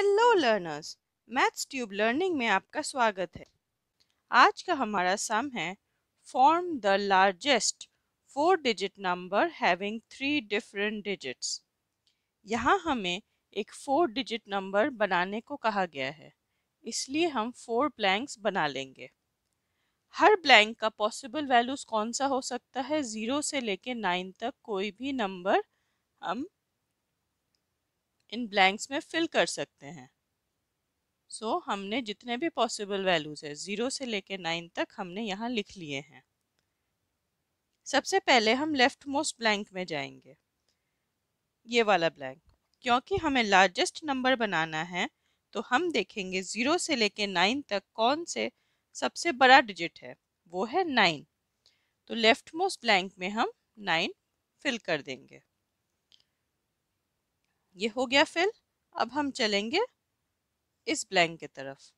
hello learners maths tube learning में आपका स्वागत है आज का हमारा सम है form the largest four digit number having three different digits यहाँ हमें एक फोर डिजिट नंबर बनाने को कहा गया है इसलिए हम फोर ब्लैंक्स बना लेंगे हर ब्लैंक का पॉसिबल वैल्यूज़ कौन सा हो सकता है ज़ीरो से लेकर नाइन तक कोई भी नंबर हम इन ब्लैंक्स में फिल कर सकते हैं सो so, हमने जितने भी पॉसिबल वैल्यूज़ है ज़ीरो से लेकर नाइन तक हमने यहाँ लिख लिए हैं सबसे पहले हम लेफ्ट मोस्ट ब्लैंक में जाएंगे ये वाला ब्लैंक क्योंकि हमें लार्जेस्ट नंबर बनाना है तो हम देखेंगे ज़ीरो से लेकर नाइन तक कौन से सबसे बड़ा डिजिट है वो है नाइन तो लेफ्ट मोस्ट ब्लैंक में हम नाइन फिल कर देंगे ये हो गया फिल अब हम चलेंगे इस ब्लैंक की तरफ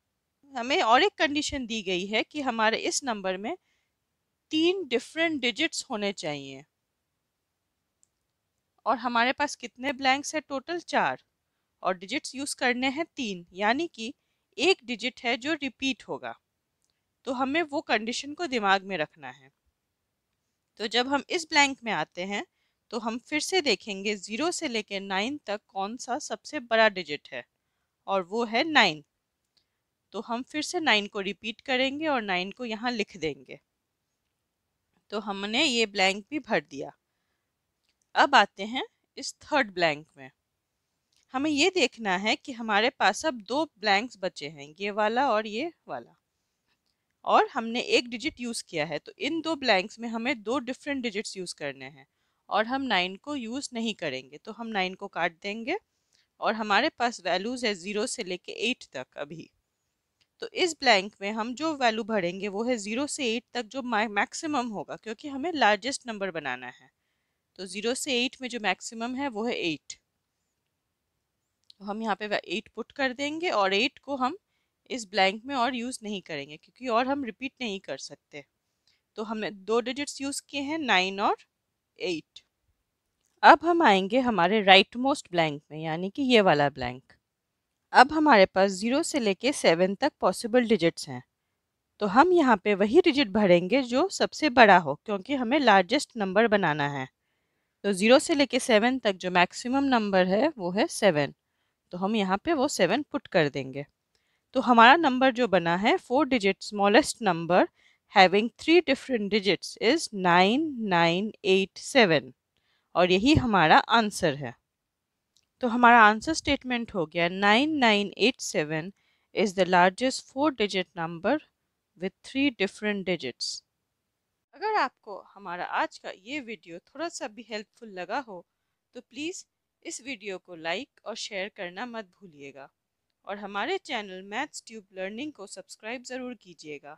हमें और एक कंडीशन दी गई है कि हमारे इस नंबर में तीन डिफरेंट डिजिट्स होने चाहिए और हमारे पास कितने ब्लैंक्स है टोटल चार और डिजिट्स यूज़ करने हैं तीन यानी कि एक डिजिट है जो रिपीट होगा तो हमें वो कंडीशन को दिमाग में रखना है तो जब हम इस ब्लैंक में आते हैं तो हम फिर से देखेंगे ज़ीरो से लेकर नाइन तक कौन सा सबसे बड़ा डिजिट है और वो है नाइन तो हम फिर से नाइन को रिपीट करेंगे और नाइन को यहाँ लिख देंगे तो हमने ये ब्लैंक भी भर दिया अब आते हैं इस थर्ड ब्लैंक में हमें ये देखना है कि हमारे पास अब दो ब्लैंक्स बचे हैं ये वाला और ये वाला और हमने एक डिजिट यूज़ किया है तो इन दो ब्लैंक्स में हमें दो डिफरेंट डिजिट्स यूज़ करने हैं और हम नाइन को यूज़ नहीं करेंगे तो हम नाइन को काट देंगे और हमारे पास वैल्यूज़ है ज़ीरो से लेके एट तक अभी तो इस ब्लैंक में हम जो वैल्यू भरेंगे वो है ज़ीरो से एट तक जो मैक्सिमम होगा क्योंकि हमें लार्जेस्ट नंबर बनाना है तो ज़ीरो से एट में जो मैक्सिमम है वो है एट तो हम यहाँ पे एट पुट कर देंगे और एट को हम इस ब्लैंक में और यूज़ नहीं करेंगे क्योंकि और हम रिपीट नहीं कर सकते तो हमें दो डिजिट्स यूज़ किए हैं नाइन और एट अब हम आएंगे हमारे राइट मोस्ट ब्लैंक में यानी कि ये वाला ब्लैंक अब हमारे पास ज़ीरो से लेके सेवन तक पॉसिबल डिजिट्स हैं तो हम यहाँ पे वही डिजिट भरेंगे जो सबसे बड़ा हो क्योंकि हमें लार्जेस्ट नंबर बनाना है तो ज़ीरो से लेके सेवन तक जो मैक्सिमम नंबर है वो है सेवन तो हम यहाँ पे वो सेवन पुट कर देंगे तो हमारा नंबर जो बना है four digit smallest number having three different digits is nine nine eight seven और यही हमारा आंसर है तो हमारा आंसर स्टेटमेंट हो गया nine nine eight seven is the largest four digit number with three different digits अगर आपको हमारा आज का ये वीडियो थोड़ा सा भी हेल्पफुल लगा हो तो प्लीज़ इस वीडियो को लाइक और शेयर करना मत भूलिएगा और हमारे चैनल मैथ्स ट्यूब लर्निंग को सब्सक्राइब ज़रूर कीजिएगा